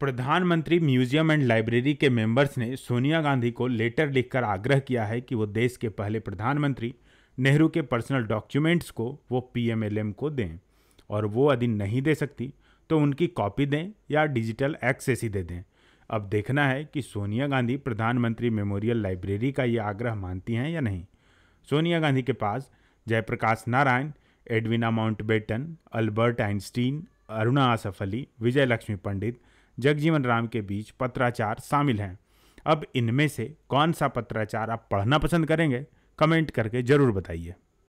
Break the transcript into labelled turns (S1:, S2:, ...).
S1: प्रधानमंत्री museum and library के members ने सोनिया गांधी को लेटर लिखकर आग्रह किया है कि वो देश के पहले प्रधानमंत्री नेहरू के पर्सनल डॉक्यूमेंट्स को वो पीएमएलएम को दें और वो यदि नहीं दे सकती तो उनकी कॉपी दें या डिजिटल एक्सेस ही दे दें अब देखना है कि सोनिया गांधी प्रधानमंत्री मेमोरियल लाइब्रेरी का ये आग्रह मानती हैं या नहीं सोनिया गांधी के पास Jayaprakash Narayan Edwina Mountbatten Albert Einstein Aruna Asaf Ali Vijaya Lakshmi Pandit Jagjivan Ram के बीच पत्राचार शामिल हैं अब इनमें से कौन सा पत्राचार आप पढ़ना पसंद करेंगे कमेंट करके ज़रूर बताइए